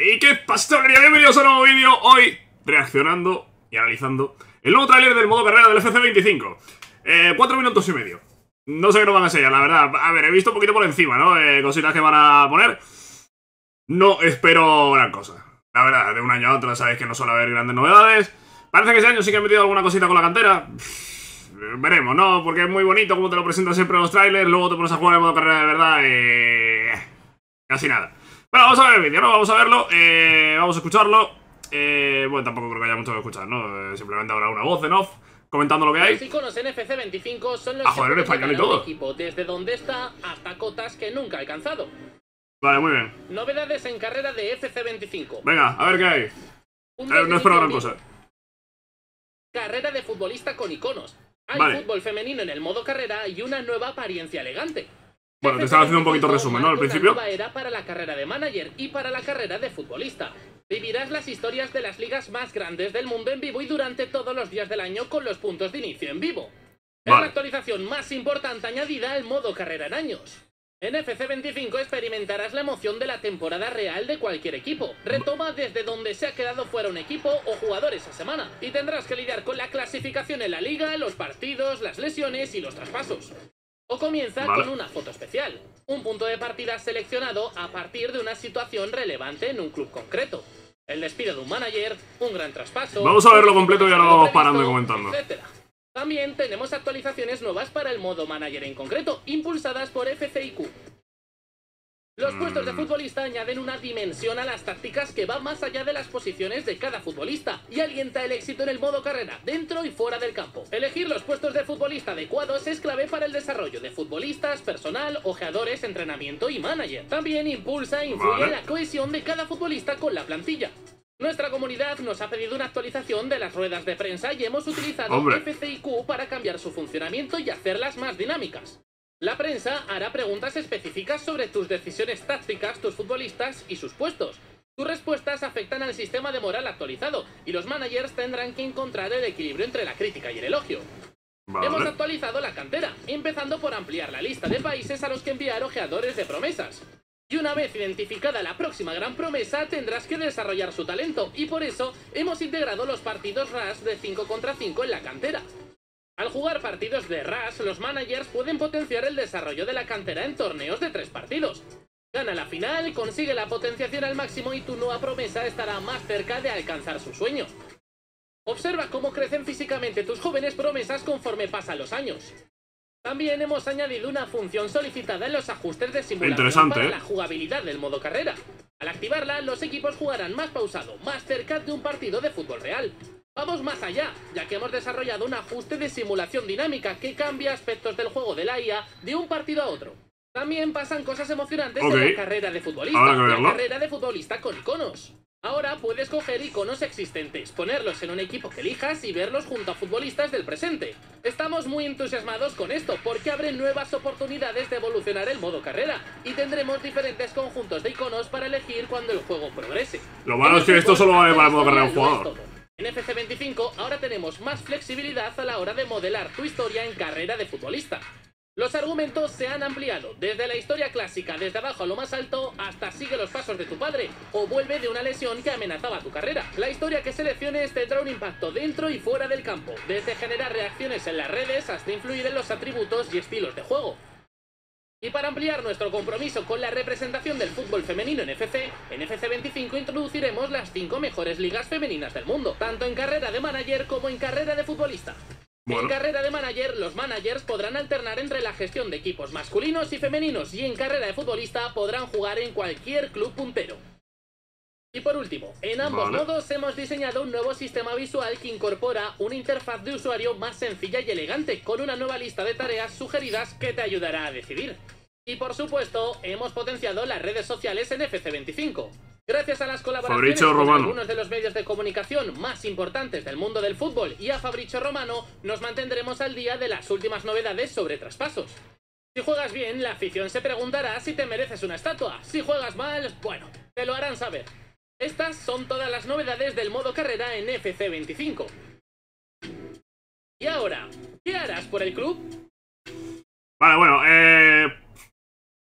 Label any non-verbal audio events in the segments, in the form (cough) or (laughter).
¿Y qué pastelería? Bienvenidos a un nuevo vídeo, hoy reaccionando y analizando el nuevo tráiler del modo carrera del FC25 eh, Cuatro minutos y medio No sé qué nos van a enseñar, la verdad A ver, he visto un poquito por encima, ¿no? Eh, cositas que van a poner No espero gran cosa La verdad, de un año a otro sabéis que no suele haber grandes novedades Parece que ese año sí que han metido alguna cosita con la cantera Veremos, ¿no? Porque es muy bonito como te lo presentan siempre los trailers Luego te pones a jugar el modo carrera de verdad y... Eh, casi nada bueno, vamos a ver el vídeo, ¿no? Vamos a verlo, eh, vamos a escucharlo. Eh, bueno, tampoco creo que haya mucho que escuchar, ¿no? Eh, simplemente habrá una voz en off comentando lo que hay. Los iconos NFC 25 son los ah, joder, en español y todo. equipo, desde dónde está hasta cotas que nunca ha alcanzado. Vale, muy bien. Novedades en carrera de FC25. Venga, a ver qué hay. no espero gran cosa. Carrera de futbolista con iconos. Hay fútbol femenino en el modo carrera y una nueva apariencia elegante. Bueno, te estaba haciendo un poquito resumen, ¿no? Al principio. Era para la carrera de manager y para la carrera de futbolista. Vivirás las historias de las ligas más grandes del mundo en vivo y durante todos los días del año con los puntos de inicio en vivo. Es la actualización más importante añadida al modo carrera en años. En FC25 experimentarás la emoción de la temporada real de cualquier equipo. Retoma desde donde se ha quedado fuera un equipo o jugador esa semana. Y tendrás que lidiar con la clasificación en la liga, los partidos, las lesiones y los traspasos. O comienza con una foto especial, un punto de partida seleccionado a partir de una situación relevante en un club concreto. El despido de un manager, un gran traspaso... Vamos a verlo completo y ahora vamos parando y comentando. También tenemos actualizaciones nuevas para el modo manager en concreto, impulsadas por FCIQ. Los puestos de futbolista añaden una dimensión a las tácticas que va más allá de las posiciones de cada futbolista y alienta el éxito en el modo carrera, dentro y fuera del campo. Elegir los puestos de futbolista adecuados es clave para el desarrollo de futbolistas, personal, ojeadores, entrenamiento y manager. También impulsa e influye la cohesión de cada futbolista con la plantilla. Nuestra comunidad nos ha pedido una actualización de las ruedas de prensa y hemos utilizado FCIQ para cambiar su funcionamiento y hacerlas más dinámicas. La prensa hará preguntas específicas sobre tus decisiones tácticas, tus futbolistas y sus puestos. Tus respuestas afectan al sistema de moral actualizado y los managers tendrán que encontrar el equilibrio entre la crítica y el elogio. Hemos actualizado la cantera, empezando por ampliar la lista de países a los que enviar ojeadores de promesas. Y una vez identificada la próxima gran promesa, tendrás que desarrollar su talento, y por eso hemos integrado los partidos RAS de 5 contra 5 en la cantera. Al jugar partidos de RAS, los managers pueden potenciar el desarrollo de la cantera en torneos de tres partidos. Gana la final, consigue la potenciación al máximo y tu nueva promesa estará más cerca de alcanzar su sueño. Observa cómo crecen físicamente tus jóvenes promesas conforme pasan los años. También hemos añadido una función solicitada en los ajustes de simulación para ¿eh? la jugabilidad del modo carrera. Al activarla, los equipos jugarán más pausado, más cerca de un partido de fútbol real, Vamos más allá, ya que hemos desarrollado un ajuste de simulación dinámica que cambia aspectos del juego de la IA de un partido a otro. También pasan cosas emocionantes en la carrera de futbolista, la carrera de futbolista con iconos. Ahora puedes coger iconos existentes, ponerlos en un equipo que elijas y verlos junto a futbolistas del presente. Estamos muy entusiasmados con esto porque abre nuevas oportunidades de evolucionar el modo carrera y tendremos diferentes conjuntos de iconos para elegir cuando el juego progrese. Lo malo es que esto solo vale para el modo carrera un jugador. En FC25 ahora tenemos más flexibilidad a la hora de modelar tu historia en carrera de futbolista. Los argumentos se han ampliado, desde la historia clásica desde abajo a lo más alto hasta sigue los pasos de tu padre o vuelve de una lesión que amenazaba tu carrera. La historia que selecciones tendrá un impacto dentro y fuera del campo, desde generar reacciones en las redes hasta influir en los atributos y estilos de juego. Y para ampliar nuestro compromiso con la representación del fútbol femenino en FC, en FC25 introduciremos las 5 mejores ligas femeninas del mundo, tanto en carrera de manager como en carrera de futbolista. En carrera de manager, los managers podrán alternar entre la gestión de equipos masculinos y femeninos y en carrera de futbolista podrán jugar en cualquier club puntero. Y por último, en ambos modos hemos diseñado un nuevo sistema visual que incorpora una interfaz de usuario más sencilla y elegante, con una nueva lista de tareas sugeridas que te ayudará a decidir. Y por supuesto, hemos potenciado las redes sociales en FC25. Gracias a las colaboraciones con algunos de los medios de comunicación más importantes del mundo del fútbol y a Fabricio Romano, nos mantendremos al día de las últimas novedades sobre traspasos. Si juegas bien, la afición se preguntará si te mereces una estatua. Si juegas mal, bueno, te lo harán saber. Estas son todas las novedades del modo carrera en FC25. Y ahora, ¿qué harás por el club? Vale, bueno, eh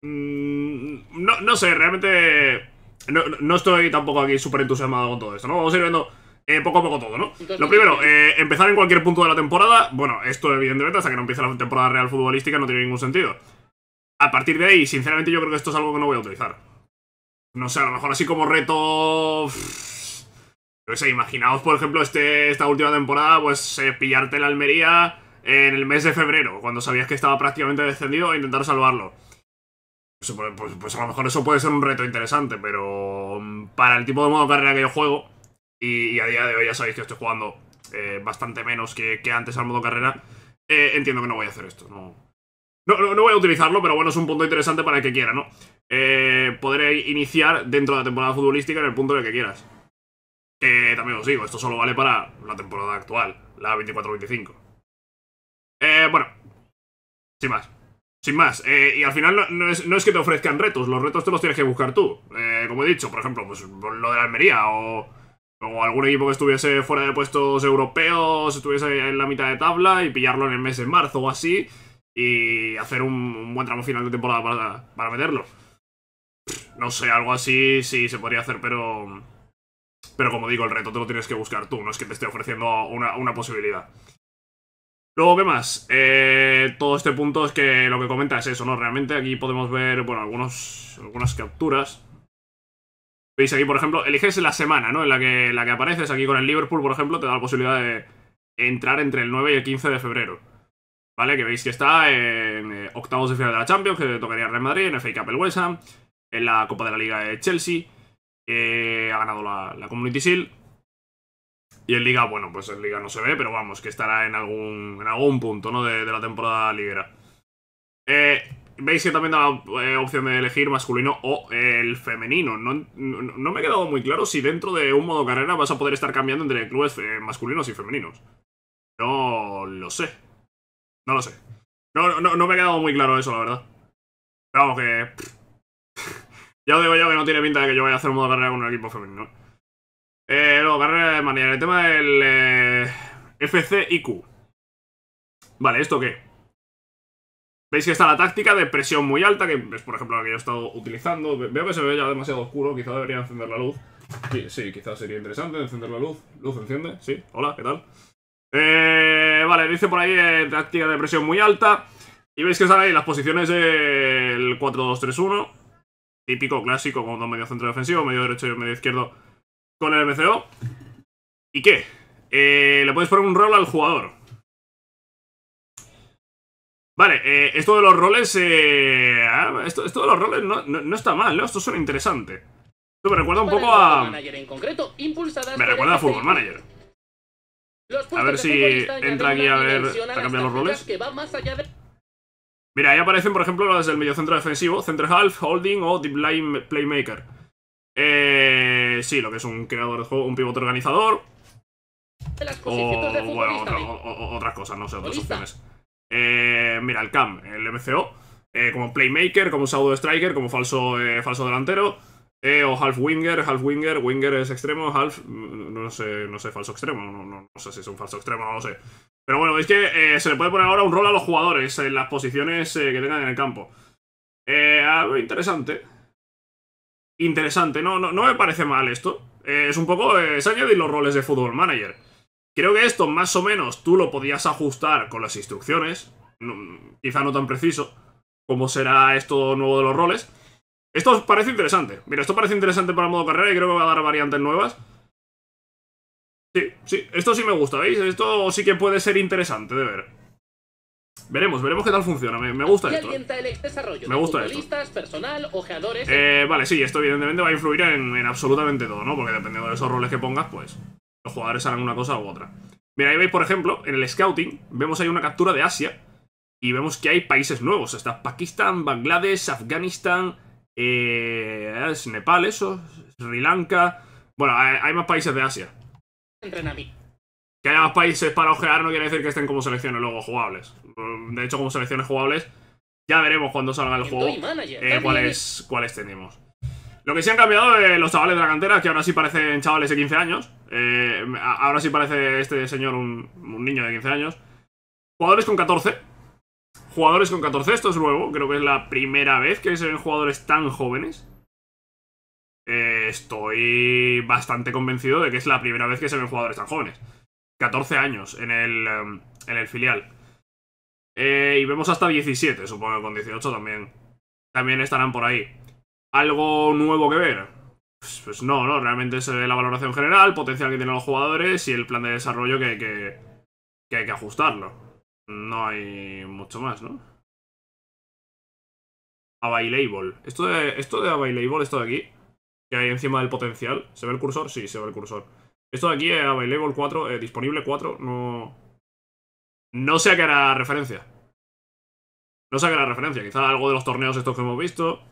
Mm, no, no sé, realmente no, estoy tampoco aquí súper entusiasmado con todo esto, ¿no? Vamos a ir viendo eh, poco a poco todo, ¿no? lo primero, eh, empezar en cualquier punto de la temporada. Bueno, esto evidentemente hasta que no empiece la temporada real futbolística no tiene ningún sentido. A partir de ahí, sinceramente yo creo que esto es algo que no voy a utilizar. No sé, a lo mejor así como reto... No sé, imaginaos, por ejemplo, este, esta última temporada, pues eh, pillarte la Almería en el mes de febrero, cuando sabías que estaba prácticamente descendido, e intentar salvarlo. Pues, pues, pues, a lo mejor eso puede ser un reto interesante, pero mm, para el tipo de modo carrera que yo juego, y, a día de hoy ya sabéis que estoy jugando eh, bastante menos que, antes al modo carrera, eh, entiendo que no voy a hacer esto. No. No, voy a utilizarlo, pero bueno, es un punto interesante para el que quiera, ¿no? Eh, podré iniciar dentro de la temporada futbolística en el punto en que quieras. también os digo, esto solo vale para la temporada actual, la 24-25. Eh, bueno, sin más. Sin más, eh, y al final no, es, que te ofrezcan retos, los retos te los tienes que buscar tú. Eh, como he dicho, por ejemplo, pues lo de la Almería o, algún equipo que estuviese fuera de puestos europeos, estuviese en la mitad de tabla y pillarlo en el mes de marzo o así y hacer un, buen tramo final de temporada para, meterlo. No sé, algo así sí se podría hacer, pero... Pero como digo, el reto te lo tienes que buscar tú, no es que te esté ofreciendo una, una posibilidad. Luego, ¿qué más? Eh, todo este punto es que lo que comenta es eso, ¿no? Realmente aquí podemos ver, bueno, algunos, algunas capturas. Veis aquí, por ejemplo, eliges la semana, ¿no? En la que, la que apareces. Aquí con el Liverpool, por ejemplo, te da la posibilidad de entrar entre el 9 y el 15 de febrero. ¿Vale? Que veis que está en eh, octavos de final de la Champions, que tocaría Real Madrid, en FA Cup el West Ham, en la Copa de la Liga de Chelsea, eh, ha ganado la, la Community Shield. Y en Liga, bueno, pues en Liga no se ve, pero vamos, que estará en algún, en algún punto, ¿no? De, la temporada liguera. Eh, Veis que también da la eh, opción de elegir masculino o eh, el femenino. No, no, me ha quedado muy claro si dentro de un modo carrera vas a poder estar cambiando entre clubes eh, masculinos y femeninos. No lo sé. No lo sé. No, no, no me ha quedado muy claro eso, la verdad. vamos que... ya os digo yo que no tiene pinta de que yo vaya a hacer un modo carrera con un equipo femenino. Eh, luego, carrera de manera. El tema del eh, FCIQ. Vale, ¿esto qué? Veis que está la táctica de presión muy alta, que es por ejemplo la que yo he estado utilizando. Veo que se ve ya demasiado oscuro, quizá debería encender la luz. Sí, sí, quizá sería interesante encender la luz. Luz enciende, sí. Hola, ¿qué tal? Eh, vale, dice por ahí eh, táctica de presión muy alta. Y veis que están ahí las posiciones del 4-2-3-1. Típico, clásico, con dos medio centro defensivo, medio derecho y medio izquierdo con el MCO ¿Y qué? Eh, le puedes poner un rol al jugador. Vale, eh, esto de los roles... Eh, ah, esto, de los roles no, está mal, ¿no? Esto suena interesante. Esto me recuerda un poco a... concreto, me recuerda a Football Manager. A ver si entra aquí a ver... Para cambiar los roles. Mira, ahí aparecen, por ejemplo, las del mediocentro defensivo, center half, holding o deep line playmaker. Eh sí, lo que es un creador de juego, un pivote organizador. o, otras cosas, no sé, otras opciones. Eh, mira, el CAM, el MCO, eh, como playmaker, como saudo striker, como falso, eh, falso delantero. o half winger, half winger, winger es extremo, half, no sé, no sé, falso extremo, no, sé si es un falso extremo, no lo sé. Pero bueno, es que se le puede poner ahora un rol a los jugadores en las posiciones que tengan en el campo. Algo interesante, interesante. No, no, no me parece mal esto. Eh, es un poco es eh, añadir los roles de Football Manager. Creo que esto más o menos tú lo podías ajustar con las instrucciones. quizá no tan preciso como será esto nuevo de los roles. Esto parece interesante. Mira, esto parece interesante para el modo carrera y creo que va a dar variantes nuevas. Sí, sí, esto sí me gusta, ¿veis? Esto sí que puede ser interesante de ver. Veremos, veremos qué tal funciona. Me, gusta esto. Eh. me gusta esto. Eh, vale, sí, esto evidentemente va a influir en, absolutamente todo, ¿no? Porque dependiendo de esos roles que pongas, pues los jugadores harán una cosa u otra. Mira, ahí veis, por ejemplo, en el scouting, vemos ahí una captura de Asia y vemos que hay países nuevos. Está Pakistán, Bangladesh, Afganistán, eh, Nepal, eso, Sri Lanka. Bueno, hay, más países de Asia. Nami que haya más países para ojear no quiere decir que estén como selecciones luego jugables. Mm, de hecho, como selecciones jugables, ya veremos cuando salga el juego eh, cuáles, tenemos. Lo que sí han cambiado eh, los chavales de la cantera, que ahora sí parecen chavales de 15 años. Eh, ahora sí parece este señor un, un, niño de 15 años. Jugadores con 14. Jugadores con 14, esto es nuevo. Creo que es la primera vez que se ven jugadores tan jóvenes. Eh, estoy bastante convencido de que es la primera vez que se ven jugadores tan jóvenes. 14 años en el, em, en el filial. Eh, y vemos hasta 17, supongo que con 18 también. También estarán por ahí. ¿Algo nuevo que ver? Pues, pues no, ¿no? Realmente es la valoración general, potencial que tienen los jugadores y el plan de desarrollo que, que, que hay que ajustarlo. No hay mucho más, ¿no? Available. Esto de, esto de available, esto de aquí, que hay encima del potencial, ¿se ve el cursor? Sí, se ve el cursor. Esto de aquí es eh, Available eh, 4, disponible 4, no... No sé a qué hará referencia. No sé a qué hará referencia. Quizá algo de los torneos estos que hemos visto.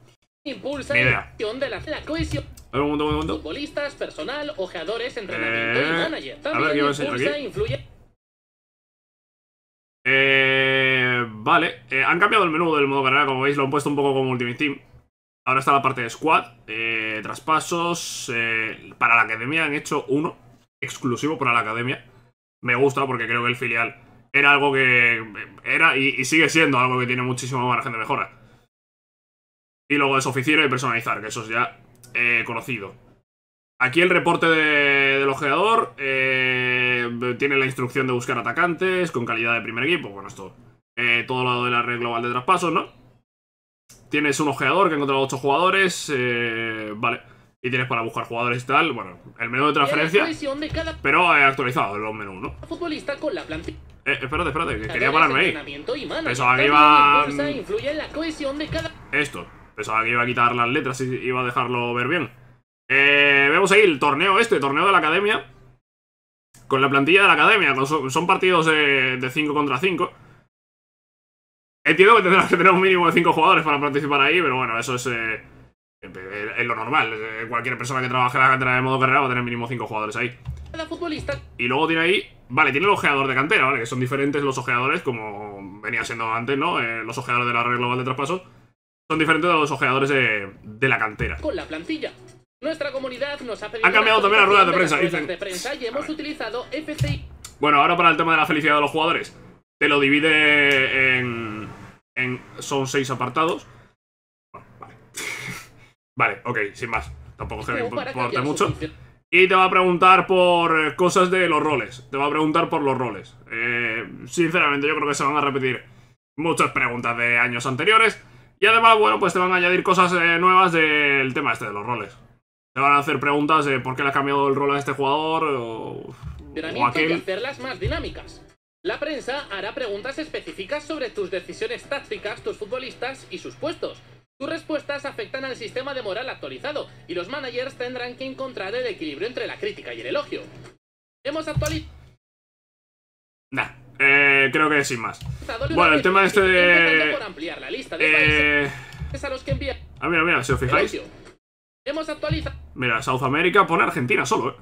Impulsa Ni de la, momento, un momento. personal, ojeadores, entrenamiento y eh, manager. a ver, ¿qué a aquí? vale, han cambiado el menú del modo carrera, como veis, lo han puesto un poco como Ultimate Team. Ahora está la parte de squad, traspasos, para la academia han hecho uno, exclusivo para la academia. Me gusta porque creo que el filial era algo que era y, sigue siendo algo que tiene muchísimo margen de mejora. Y luego es oficiero y personalizar, que eso es ya eh, conocido. Aquí el reporte del ojeador eh, tiene la instrucción de buscar atacantes con calidad de primer equipo. Bueno, esto, eh, todo lado de la red global de traspasos, ¿no? Tienes un ojeador que ha encontrado 8 jugadores, vale. Y tienes para buscar jugadores y tal, bueno, el menú de transferencia, pero he actualizado los menús, ¿no? Futbolista con eh, espérate, espérate, quería pararme ahí. Pensaba que iba... Mm. Esto, pensaba que iba a quitar las letras y iba a dejarlo ver bien. Eh, vemos ahí el torneo este, torneo de la academia. Con la plantilla de la academia, son, partidos de, de 5 contra 5. Entiendo que tendrás que tener un mínimo de 5 jugadores para participar ahí, pero bueno, eso es... Eh, eh, eh, es lo normal. Eh, cualquier persona que trabaje en la cantera de modo carrera va a tener mínimo 5 jugadores ahí. Futbolista. Y luego tiene ahí. Vale, tiene el ojeador de cantera, ¿vale? Que son diferentes los ojeadores, como venía siendo antes, ¿no? los ojeadores de la red global de traspasos. Son diferentes de los ojeadores de, la cantera. Con la plantilla. Nuestra comunidad nos ha cambiado también la rueda de prensa. hemos Bueno, ahora para el tema de la felicidad de los jugadores. Te lo divide en. en son seis apartados. Vale, ok, sin más. Tampoco es que mucho. Y te va a preguntar por eh, cosas de los roles. Te va a preguntar por los roles. Eh, sinceramente, yo creo que se van a repetir muchas preguntas de años anteriores. Y además, bueno, pues te van a añadir cosas eh, nuevas del tema este de los roles. Te van a hacer preguntas de por qué le has cambiado el rol a este jugador o, o aquel. hacerlas más dinámicas. La prensa hará preguntas específicas sobre tus decisiones tácticas, tus futbolistas y sus puestos. Tus respuestas afectan al sistema de moral actualizado y los managers tendrán que encontrar el equilibrio entre la crítica y el elogio. Hemos actualizado... Nah, eh, creo que sin más. Bueno, el tema este de... Eh... Ah, mira, mira, si os fijáis. Hemos actualizado... Mira, South America pone Argentina solo, eh.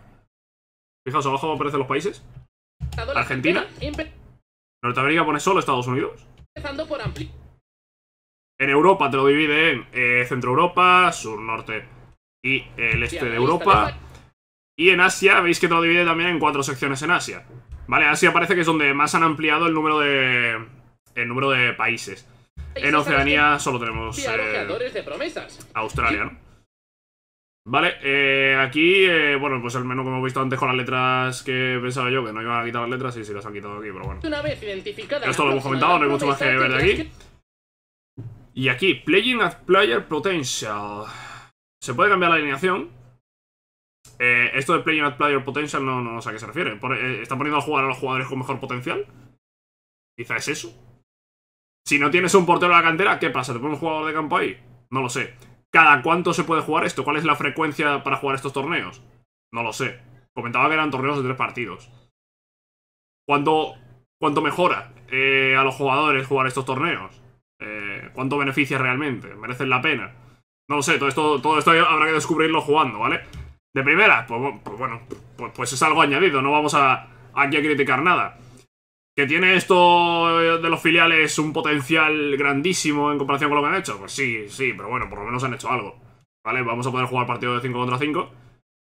Fijaos, abajo aparecen los países. Argentina. Norteamérica pone solo Estados Unidos. Empezando por ampliar en Europa te lo divide en eh, Centro Europa, Sur Norte y eh, el este de Europa. Y en Asia, veis que te lo divide también en cuatro secciones en Asia. Vale, Asia parece que es donde más han ampliado el número de. el número de países. En Oceanía solo tenemos. Eh, Australia, ¿no? Vale, aquí, bueno, pues el menú como hemos visto antes con las letras que pensaba yo, que no iban a quitar las letras, y sí, las han quitado aquí, pero bueno. Esto lo hemos comentado, no hay mucho más que ver de aquí. Y aquí, Playing at Player Potential. Se puede cambiar la alineación. Eh, esto de Playing at Player Potential no, no, sé a qué se refiere. Eh, ¿Están poniendo a jugar a los jugadores con mejor potencial? Quizá es eso. Si no tienes un portero de la cantera, ¿qué pasa? ¿Te pone un jugador de campo ahí? No lo sé. ¿Cada cuánto se puede jugar esto? ¿Cuál es la frecuencia para jugar estos torneos? No lo sé. Comentaba que eran torneos de tres partidos. ¿Cuánto, mejora eh, a los jugadores jugar estos torneos? Eh, ¿Cuánto beneficia realmente? ¿Merecen la pena? No lo sé, todo esto, todo esto habrá que descubrirlo jugando, ¿vale? De primera, pues, bueno, pues, pues, pues, es algo añadido, no vamos a, aquí a criticar nada. ¿Que tiene esto de los filiales un potencial grandísimo en comparación con lo que han hecho? Pues sí, sí, pero bueno, por lo menos han hecho algo. ¿Vale? Vamos a poder jugar partido de 5 contra 5.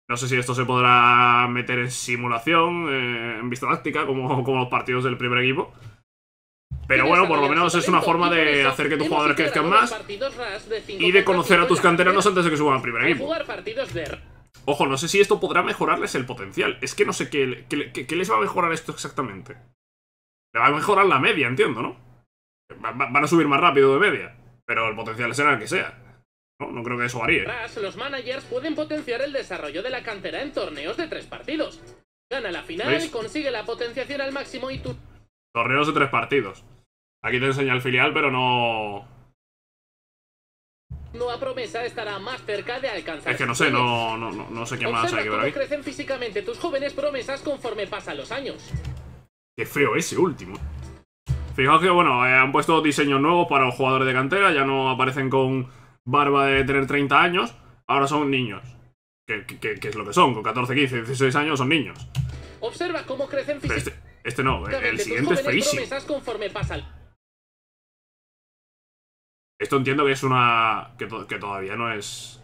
No sé si esto se podrá meter en simulación, eh, en vista táctica, como, como los partidos del primer equipo. Pero bueno, por lo menos es una forma de hacer que tus jugadores crezcan más y de conocer a tus canteranos antes de que suban al primer equipo. Ojo, no sé si esto podrá mejorarles el potencial. Es que no sé qué, qué, les va a mejorar esto exactamente. Le va a mejorar la media, entiendo, ¿no? van a subir más rápido de media, pero el potencial será el que sea. No, no, creo que eso varíe. los managers pueden potenciar el desarrollo de la cantera en torneos de tres partidos. Gana la final, consigue la potenciación al máximo y Tu... Torneos de tres partidos. Aquí te enseña el filial, pero no... Nueva promesa estará más cerca de alcanzar. Es que no sé, no, sé qué más hay que ver ahí. crecen físicamente tus jóvenes promesas conforme pasan los años. Qué feo ese último. Fijaos que, bueno, eh, han puesto diseños nuevos para los jugadores de cantera. Ya no aparecen con barba de tener 30 años. Ahora son niños. ¿Qué, qué es lo que son? Con 14, 15, 16 años son niños. Observa cómo crecen este- físicamente. Este no, el siguiente es feísimo. Esto entiendo que es una... Que, todavía no es...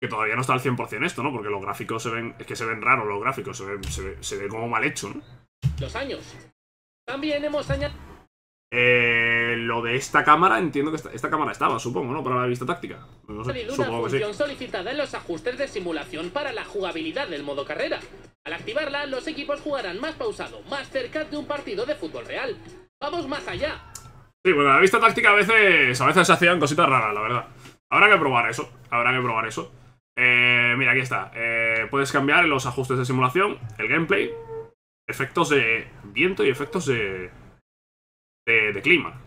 Que todavía no está al 100% esto, ¿no? Porque los gráficos se ven... Es que se ven raros los gráficos, se ve, como mal hecho, ¿no? Los años. También hemos añadido... Eh, lo de esta cámara, entiendo que esta, cámara estaba, supongo, ¿no? Para la vista táctica. No que sí. solicitada en los ajustes de simulación para la jugabilidad del modo carrera. Al activarla, los equipos jugarán más pausado, más cerca de un partido de fútbol real. ¡Vamos más allá! Sí, bueno, la vista táctica a veces, a veces se hacían cositas raras, la verdad. Habrá que probar eso, habrá que probar eso. Eh, mira, aquí está. Eh, puedes cambiar los ajustes de simulación, el gameplay, efectos de viento y efectos de, de, clima.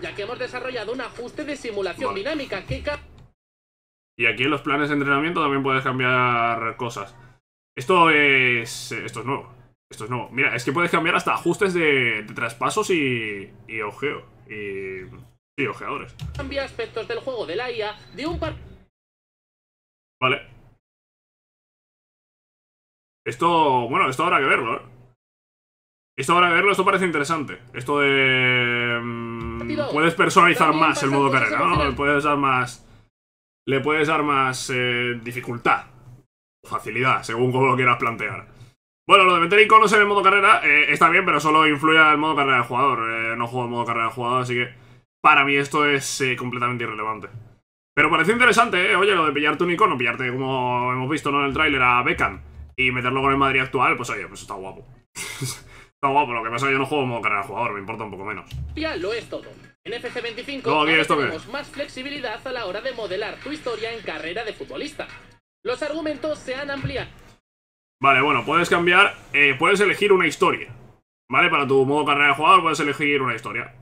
Ya que hemos desarrollado un ajuste de simulación dinámica que... Y aquí en los planes de entrenamiento también puedes cambiar cosas. Esto es... Esto es nuevo. Esto es nuevo. Mira, es que puedes cambiar hasta ajustes de, traspasos y, y ojeo. Y, y ojeadores. Cambia aspectos del juego de la IA de un par... Vale. Esto... Bueno, esto habrá que verlo, ¿eh? Esto habrá que verlo, esto parece interesante. Esto de... Mm, puedes personalizar más el modo carrera, ¿no? Le Puedes dar más... Le puedes dar más eh, dificultad facilidad, según como lo quieras plantear. Bueno, lo de meter iconos en el modo carrera eh, está bien, pero solo influye al modo carrera del jugador. Eh, no juego en modo carrera del jugador, así que para mí esto es eh, completamente irrelevante. Pero parece interesante, Oye, lo de pillarte un icono, pillarte como hemos visto ¿no? en el tráiler a Beckham y meterlo con el Madrid actual, pues oye, pues está guapo. (laughs) está guapo, lo que pasa es que yo no juego en modo carrera del jugador, me importa un poco menos. Ya lo es todo. En FC25 tenemos más flexibilidad a la hora de modelar tu historia en carrera de futbolista. Los argumentos se han ampliado. Vale, bueno, puedes cambiar, eh, puedes elegir una historia. ¿Vale? Para tu modo carrera de jugador puedes elegir una historia.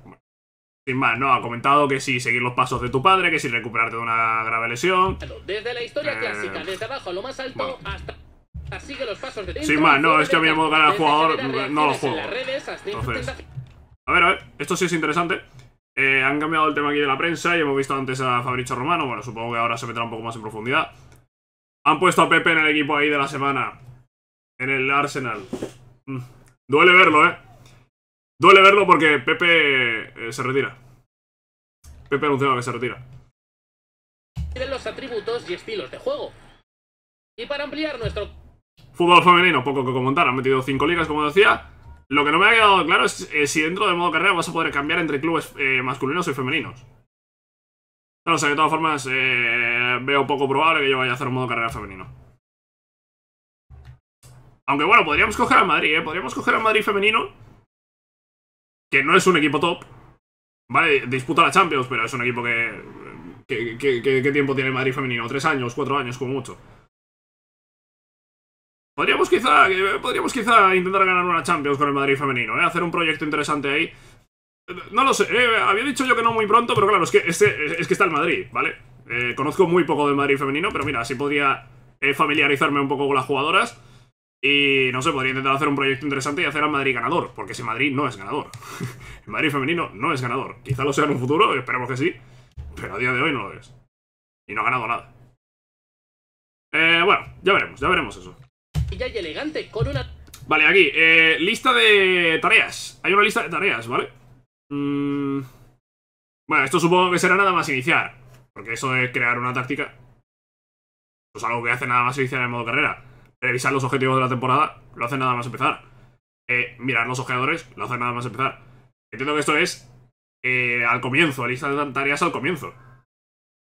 Sin más, no, ha comentado que si seguir los pasos de tu padre, que si recuperarte de una grave lesión. Desde la historia eh, clásica, desde abajo a lo más alto hasta... Sigue los pasos de Sin más, no, es que a mi modo carrera de jugador no lo juego. a ver, a ver, esto sí es interesante. Eh, han cambiado el tema aquí de la prensa y hemos visto antes a Fabricio Romano. Bueno, supongo que ahora se meterá un poco más en profundidad. Han puesto a Pepe en el equipo ahí de la semana. En el Arsenal. Mm. Duele verlo, ¿eh? Duele verlo porque Pepe eh, se retira. Pepe anunció que se retira. De los atributos y estilos de juego. Y para ampliar nuestro... Fútbol femenino, poco que comentar. Han metido cinco ligas, como decía. Lo que no me ha quedado claro es eh, si dentro del modo carrera vas a poder cambiar entre clubes eh, masculinos y femeninos. Claro, o sea, de todas formas, veo poco probable que yo vaya a hacer un modo carrera femenino. Aunque bueno, podríamos coger a Madrid, ¿eh? Podríamos coger a Madrid femenino, que no es un equipo top. Vale, disputa la Champions, pero es un equipo que... ¿Qué, tiempo tiene Madrid femenino? ¿Tres años? ¿Cuatro años? Como mucho. Podríamos quizá, podríamos quizá intentar ganar una Champions con el Madrid femenino, ¿eh? Hacer un proyecto interesante ahí. No lo sé, eh, había dicho yo que no muy pronto, pero claro, es que, este, es que está el Madrid, ¿vale? Eh, conozco muy poco del Madrid femenino, pero mira, así podría eh, familiarizarme un poco con las jugadoras. Y no sé, podría intentar hacer un proyecto interesante y hacer al Madrid ganador, porque si Madrid no es ganador. (laughs) el Madrid femenino no es ganador. Quizá lo sea en un futuro, esperemos que sí, pero a día de hoy no lo es. Y no ha ganado nada. Eh, bueno, ya veremos, ya veremos eso. Vale, aquí, lista de tareas. Hay una lista de tareas, ¿vale? Mm. Bueno, esto supongo que será nada más iniciar. Porque eso es crear una táctica es pues algo que hace nada más iniciar el modo carrera. Revisar los objetivos de la temporada lo hace nada más empezar. Eh, mirar los ojeadores lo hace nada más empezar. Entiendo que esto es eh, al comienzo, lista de tareas al comienzo.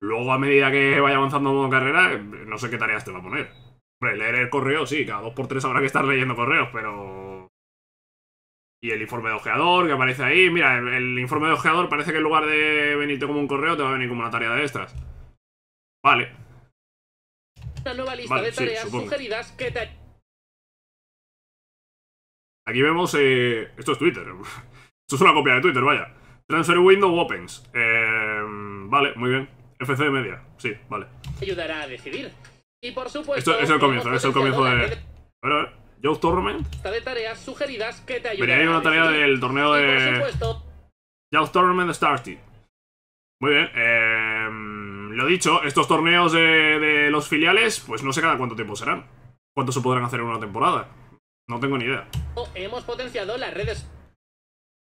Luego, a medida que vaya avanzando en modo carrera, eh, no sé qué tareas te va a poner. Hombre, leer el correo, sí, cada dos por tres habrá que estar leyendo correos, pero y el informe de ojeador que aparece ahí. Mira, el, informe de ojeador parece que en lugar de venirte como un correo, te va a venir como una tarea de estas. Vale. Una nueva lista de tareas sugeridas que Aquí vemos... Eh, esto es Twitter. (laughs) Esto es una copia de Twitter, vaya. Transfer window opens. Em, vale, muy bien. FC media. Sí, vale. Ayudará a decidir. Y por supuesto... Esto es el comienzo, es el comienzo de... A ver, a ver. Joe Tournament. Está de tareas sugeridas que te Venía una tarea del torneo de. Joe Tournament Started. Muy bien. Em, lo dicho, estos torneos de, los filiales, pues no sé cada cuánto tiempo serán. ¿Cuánto se podrán hacer en una temporada? No tengo ni idea. hemos potenciado las redes.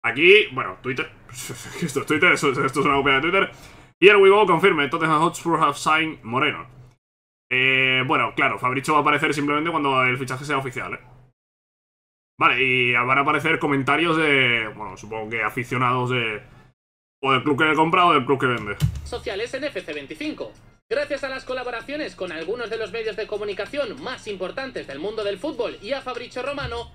Aquí, bueno, Twitter. (laughs) esto es Twitter, esto, es una copia de Twitter. Here we go, confirme. Tottenham Hotspur have signed Moreno. Eh, bueno, claro, Fabricio va a aparecer simplemente cuando el fichaje sea oficial, ¿eh? Vale, y van a aparecer comentarios de, bueno, supongo que aficionados de... O del club que compra o del club que vende. Sociales en FC25. Gracias a las colaboraciones con algunos de los medios de comunicación más importantes del mundo del fútbol y a Fabricio Romano...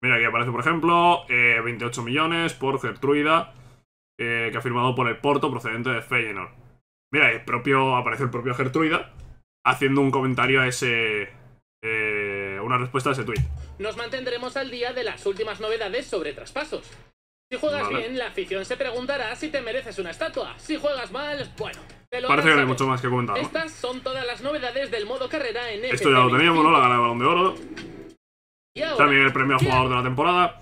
Mira, aquí aparece, por ejemplo, 28 eh, millones por Gertruida, eh, que ha firmado por el Porto procedente de Feyenoord. Mira, el propio, aparece el propio Gertruida haciendo un comentario a ese... Eh, una respuesta a ese tweet. Nos mantendremos al día de las últimas novedades sobre traspasos. Si juegas bien, la afición se preguntará si te mereces una estatua. Si juegas mal, bueno. Parece que no hay mucho más que comentar. Estas son todas las novedades del modo carrera en Esto ya lo teníamos, ¿no? La gana de balón de oro. También el premio a jugador de la temporada.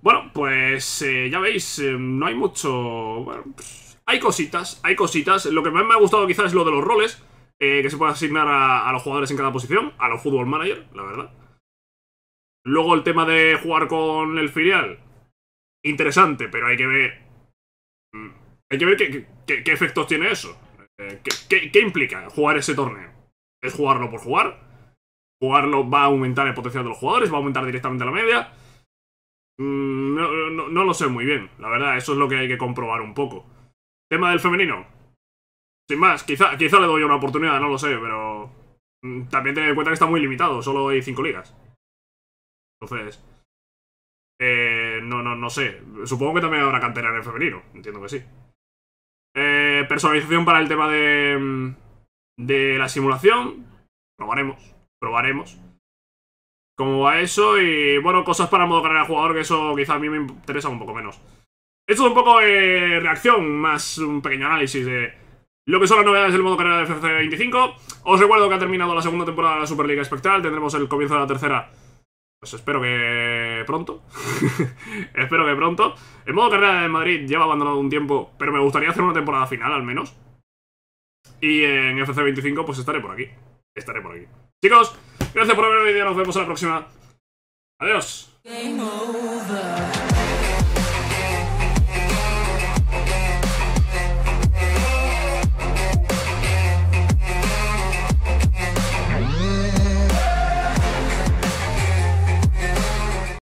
Bueno, pues eh, ya veis, eh, no hay mucho. Bueno, pues, hay cositas, hay cositas. Lo que más me ha gustado quizás es lo de los roles, eh, que se puede asignar a, los jugadores en cada posición, a los Football Manager, la verdad. Luego el tema de jugar con el filial. Interesante, pero hay que ver... Mm, hay que ver qué, efectos tiene eso. Eh, qué, implica jugar ese torneo? ¿Es jugarlo por jugar? jugarlo va a aumentar el potencial de los jugadores, va a aumentar directamente la media. Mm, no, lo sé muy bien, la verdad, eso es lo que hay que comprobar un poco. Tema del femenino. Sin más, quizá, quizá le doy una oportunidad, no lo sé, pero... Mm, también tener en cuenta que está muy limitado, solo hay 5 ligas. Entonces... Eh, no, no, no sé. Supongo que también habrá cantera en el femenino, entiendo que sí. Eh, personalización para el tema de... Mm, de la simulación. Probaremos, probaremos. Cómo va eso y, bueno, cosas para modo al jugador, que eso quizá a mí me interesa un poco menos. Esto es un poco de eh, reacción, más un pequeño análisis de lo que son las novedades del modo carrera de FC 25. Os recuerdo que ha terminado la segunda temporada de la Superliga Espectral, tendremos el comienzo de la tercera. Pues espero que pronto. (laughs) espero que pronto. El modo carrera de Madrid lleva abandonado un tiempo, pero me gustaría hacer una temporada final al menos. Y en FC 25 pues estaré por aquí. Estaré por aquí. Chicos, gracias por ver el vídeo, nos vemos en la próxima. Adiós.